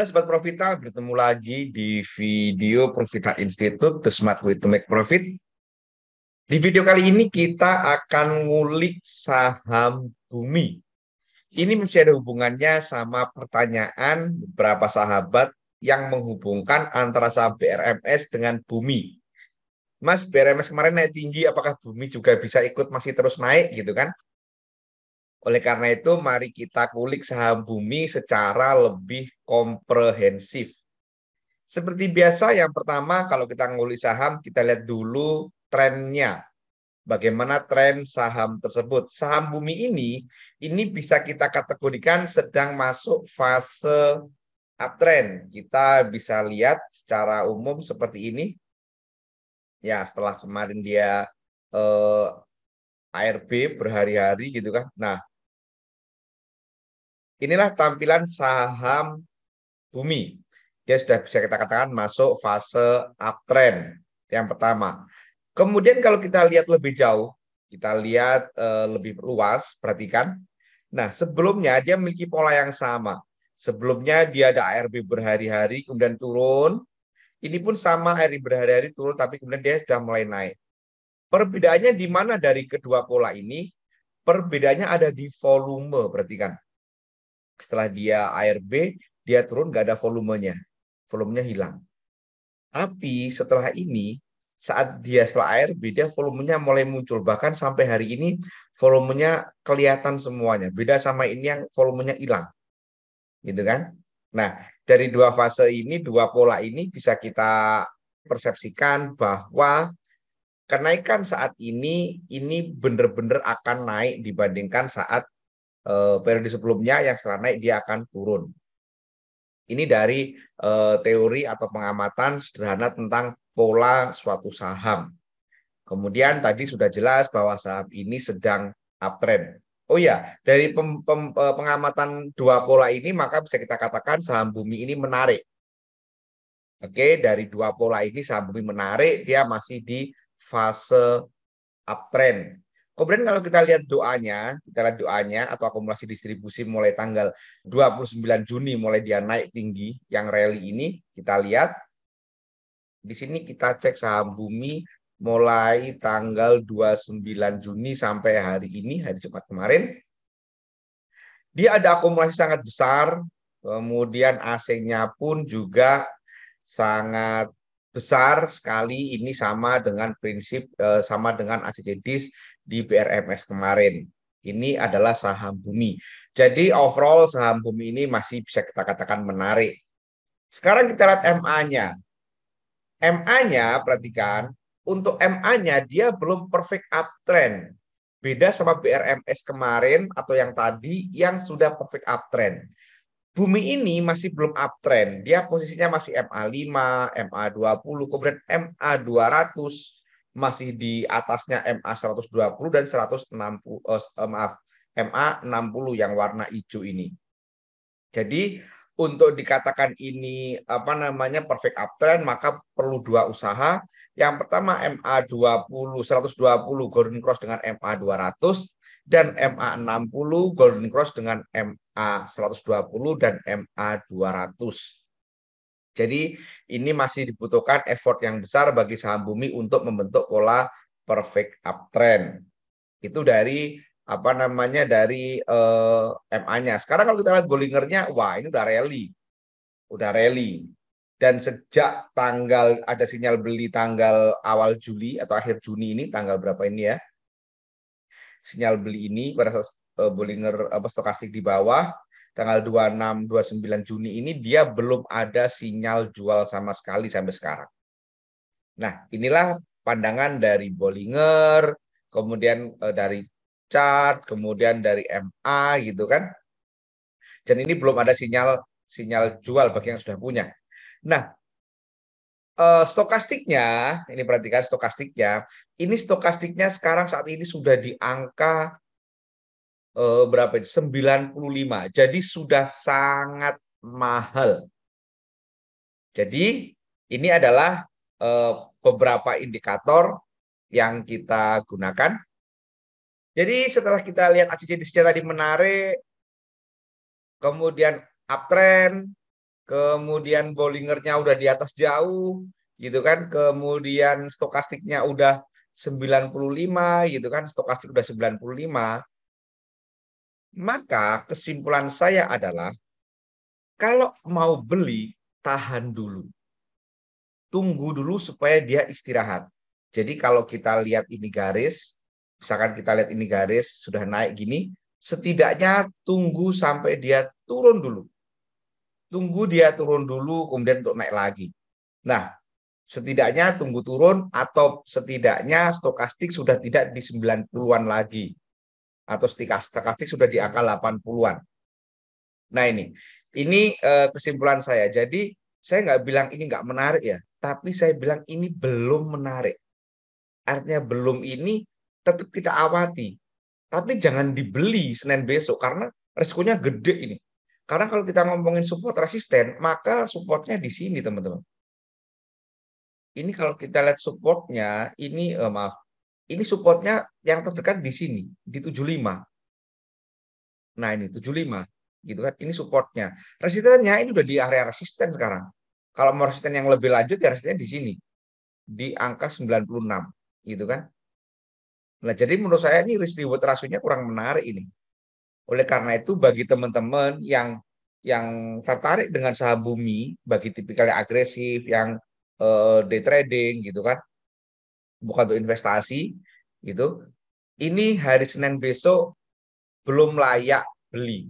Halo Sobat Profita, bertemu lagi di video Profita Institute, The Smart Way to Make Profit. Di video kali ini kita akan ngulik saham bumi. Ini masih ada hubungannya sama pertanyaan beberapa sahabat yang menghubungkan antara saham BRMS dengan bumi. Mas, BRMS kemarin naik tinggi, apakah bumi juga bisa ikut masih terus naik gitu kan? Oleh karena itu, mari kita kulik saham bumi secara lebih komprehensif. Seperti biasa, yang pertama kalau kita ngulik saham, kita lihat dulu trennya. Bagaimana tren saham tersebut. Saham bumi ini, ini bisa kita kategorikan sedang masuk fase uptrend. Kita bisa lihat secara umum seperti ini. Ya, setelah kemarin dia eh, ARB berhari-hari gitu kan. Nah, Inilah tampilan saham bumi. Dia sudah bisa kita katakan masuk fase uptrend yang pertama. Kemudian kalau kita lihat lebih jauh, kita lihat uh, lebih luas, perhatikan. Nah, sebelumnya dia memiliki pola yang sama. Sebelumnya dia ada ARB berhari-hari, kemudian turun. Ini pun sama ARB berhari-hari turun, tapi kemudian dia sudah mulai naik. Perbedaannya di mana dari kedua pola ini? Perbedaannya ada di volume, perhatikan setelah dia air B dia turun nggak ada volumenya. Volumenya hilang. Tapi setelah ini, saat dia setelah ARB, dia volumenya mulai muncul. Bahkan sampai hari ini, volumenya kelihatan semuanya. Beda sama ini yang volumenya hilang. Gitu kan? Nah, dari dua fase ini, dua pola ini bisa kita persepsikan bahwa kenaikan saat ini ini benar-benar akan naik dibandingkan saat eh, periode sebelumnya yang setelah naik dia akan turun. Ini dari eh, teori atau pengamatan sederhana tentang pola suatu saham. Kemudian tadi sudah jelas bahwa saham ini sedang uptrend. Oh ya, dari pem, pem, eh, pengamatan dua pola ini maka bisa kita katakan saham bumi ini menarik. Oke, dari dua pola ini saham bumi menarik, dia masih di fase uptrend. Kemudian kalau kita lihat doanya, kita lihat doanya atau akumulasi distribusi mulai tanggal 29 Juni mulai dia naik tinggi yang rally ini kita lihat di sini kita cek saham bumi mulai tanggal 29 Juni sampai hari ini hari Jumat kemarin dia ada akumulasi sangat besar kemudian AC-nya pun juga sangat besar sekali ini sama dengan prinsip eh, sama dengan ACC di BRMS kemarin. Ini adalah saham bumi. Jadi overall saham bumi ini masih bisa kita katakan menarik. Sekarang kita lihat MA-nya. MA-nya, perhatikan, untuk MA-nya dia belum perfect uptrend. Beda sama BRMS kemarin atau yang tadi yang sudah perfect uptrend. Bumi ini masih belum uptrend. Dia posisinya masih MA5, MA20, kemudian MA200 masih di atasnya MA 120 dan 160 eh, eh, maaf MA 60 yang warna hijau ini. Jadi untuk dikatakan ini apa namanya perfect uptrend maka perlu dua usaha. Yang pertama MA 20 120 golden cross dengan MA 200 dan MA 60 golden cross dengan MA 120 dan MA 200. Jadi ini masih dibutuhkan effort yang besar bagi saham bumi untuk membentuk pola perfect uptrend. Itu dari apa namanya dari eh, MA-nya. Sekarang kalau kita lihat Bollingernya, wah ini udah rally, udah rally. Dan sejak tanggal ada sinyal beli tanggal awal Juli atau akhir Juni ini tanggal berapa ini ya? Sinyal beli ini pada saat eh, Bollinger apa eh, stokastik di bawah tanggal 26 29 Juni ini dia belum ada sinyal jual sama sekali sampai sekarang. Nah, inilah pandangan dari Bollinger, kemudian eh, dari Chart, kemudian dari MA gitu kan. Dan ini belum ada sinyal sinyal jual bagi yang sudah punya. Nah, eh, stokastiknya, ini perhatikan stokastiknya, ini stokastiknya sekarang saat ini sudah di angka eh, berapa? 95. Jadi sudah sangat mahal. Jadi ini adalah eh, beberapa indikator yang kita gunakan. Jadi setelah kita lihat aksi jenisnya tadi menarik, kemudian uptrend, kemudian Bollingernya udah di atas jauh, gitu kan, kemudian stokastiknya udah 95 gitu kan, stokastik udah 95. Maka kesimpulan saya adalah kalau mau beli tahan dulu. Tunggu dulu supaya dia istirahat. Jadi kalau kita lihat ini garis, misalkan kita lihat ini garis sudah naik gini, setidaknya tunggu sampai dia turun dulu. Tunggu dia turun dulu kemudian untuk naik lagi. Nah, setidaknya tunggu turun atau setidaknya stokastik sudah tidak di 90-an lagi atau stikastik sudah di angka 80-an. Nah ini, ini eh, kesimpulan saya. Jadi saya nggak bilang ini nggak menarik ya, tapi saya bilang ini belum menarik. Artinya belum ini tetap kita awati. Tapi jangan dibeli Senin besok karena resikonya gede ini. Karena kalau kita ngomongin support resisten, maka supportnya di sini teman-teman. Ini kalau kita lihat supportnya, ini eh, maaf, ini supportnya yang terdekat di sini di 75 nah ini 75 gitu kan ini supportnya resistennya ini udah di area resisten sekarang kalau mau resisten yang lebih lanjut ya resistennya di sini di angka 96 gitu kan nah jadi menurut saya ini risk reward rasionya kurang menarik ini oleh karena itu bagi teman-teman yang yang tertarik dengan saham bumi bagi tipikalnya agresif yang uh, day trading gitu kan bukan untuk investasi gitu. Ini hari Senin besok belum layak beli.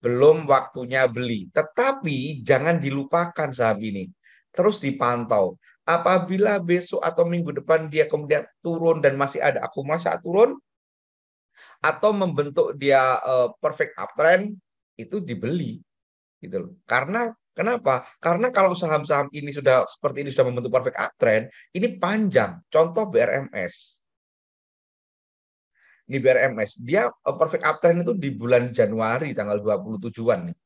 Belum waktunya beli. Tetapi jangan dilupakan saham ini. Terus dipantau. Apabila besok atau minggu depan dia kemudian turun dan masih ada aku masa turun, atau membentuk dia uh, perfect uptrend itu dibeli gitu loh. Karena Kenapa? Karena kalau saham-saham ini sudah seperti ini sudah membentuk perfect uptrend, ini panjang. Contoh BRMS. Ini BRMS, dia eh, perfect uptrend itu di bulan Januari tanggal 27-an nih.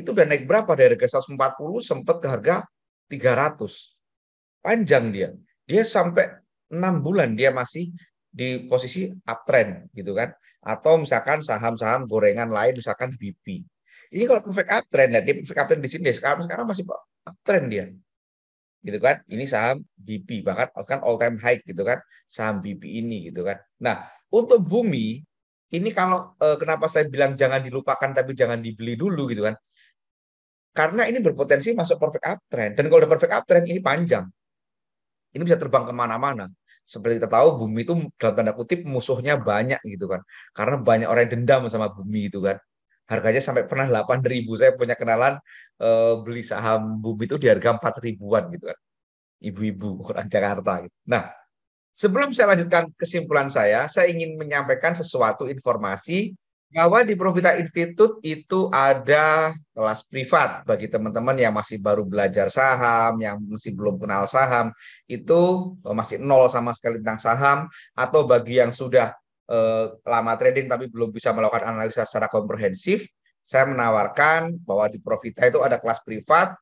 Itu udah naik berapa dari harga 140 sempat ke harga 300. Panjang dia. Dia sampai 6 bulan dia masih di posisi uptrend gitu kan. Atau misalkan saham-saham gorengan lain misalkan BP ini kalau perfect uptrend, lihat dia perfect uptrend di sini deh. Sekarang sekarang masih uptrend dia. Gitu kan? Ini saham BP bahkan kan all time high gitu kan saham BP ini gitu kan. Nah, untuk bumi ini kalau eh, kenapa saya bilang jangan dilupakan tapi jangan dibeli dulu gitu kan. Karena ini berpotensi masuk perfect uptrend dan kalau udah perfect uptrend ini panjang. Ini bisa terbang kemana-mana seperti kita tahu bumi itu dalam tanda kutip musuhnya banyak gitu kan karena banyak orang yang dendam sama bumi itu kan harganya sampai pernah delapan ribu. saya punya kenalan uh, beli saham Bumi itu di harga empat ribuan gitu kan ibu-ibu orang Jakarta gitu. nah sebelum saya lanjutkan kesimpulan saya saya ingin menyampaikan sesuatu informasi bahwa di Profita Institute itu ada kelas privat bagi teman-teman yang masih baru belajar saham, yang masih belum kenal saham, itu eh, masih nol sama sekali tentang saham, atau bagi yang sudah eh, lama trading tapi belum bisa melakukan analisa secara komprehensif, saya menawarkan bahwa di Profita itu ada kelas privat.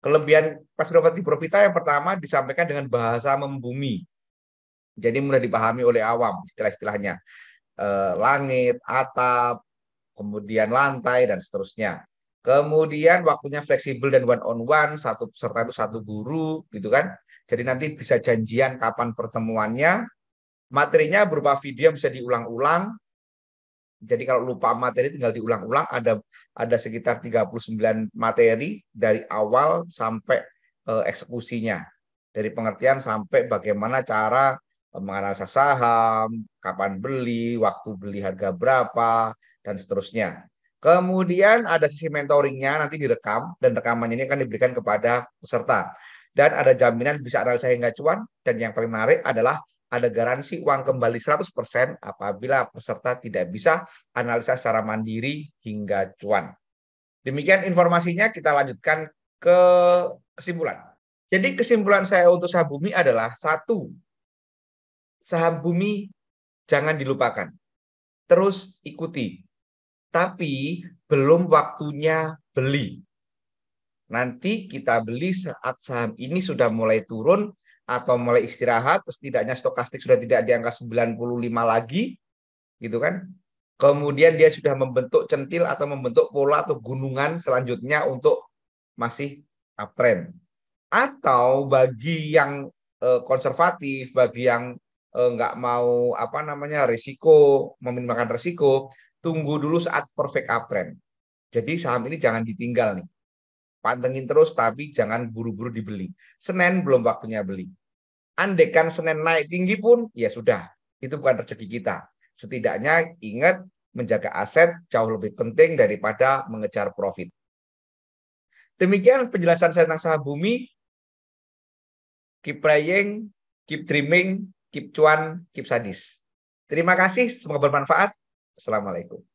Kelebihan kelas privat di Profita yang pertama disampaikan dengan bahasa membumi. Jadi mudah dipahami oleh awam istilah-istilahnya. Eh, langit, atap, kemudian lantai dan seterusnya. Kemudian waktunya fleksibel dan one on one, satu peserta itu satu guru gitu kan. Jadi nanti bisa janjian kapan pertemuannya, Materinya berupa video yang bisa diulang-ulang. Jadi kalau lupa materi tinggal diulang-ulang. Ada ada sekitar 39 materi dari awal sampai eh, eksekusinya. Dari pengertian sampai bagaimana cara eh, menganalisa saham, kapan beli, waktu beli harga berapa, dan seterusnya. Kemudian ada sisi mentoringnya nanti direkam dan rekamannya ini akan diberikan kepada peserta. Dan ada jaminan bisa analisa hingga cuan dan yang paling menarik adalah ada garansi uang kembali 100% apabila peserta tidak bisa analisa secara mandiri hingga cuan. Demikian informasinya, kita lanjutkan ke kesimpulan. Jadi kesimpulan saya untuk saham bumi adalah satu, saham bumi jangan dilupakan. Terus ikuti. Tapi belum waktunya beli. Nanti kita beli saat saham ini sudah mulai turun atau mulai istirahat, setidaknya stokastik sudah tidak di angka 95 lagi, gitu kan? Kemudian dia sudah membentuk centil atau membentuk pola atau gunungan selanjutnya untuk masih uptrend. Atau bagi yang eh, konservatif, bagi yang eh, nggak mau apa namanya risiko, meminimalkan risiko, tunggu dulu saat perfect uptrend. Jadi saham ini jangan ditinggal nih. Pantengin terus tapi jangan buru-buru dibeli. Senin belum waktunya beli. Andekan Senin naik tinggi pun, ya sudah, itu bukan rezeki kita. Setidaknya ingat menjaga aset jauh lebih penting daripada mengejar profit. Demikian penjelasan saya tentang saham bumi. Keep praying, keep dreaming, keep cuan, keep sadis. Terima kasih, semoga bermanfaat. Assalamualaikum.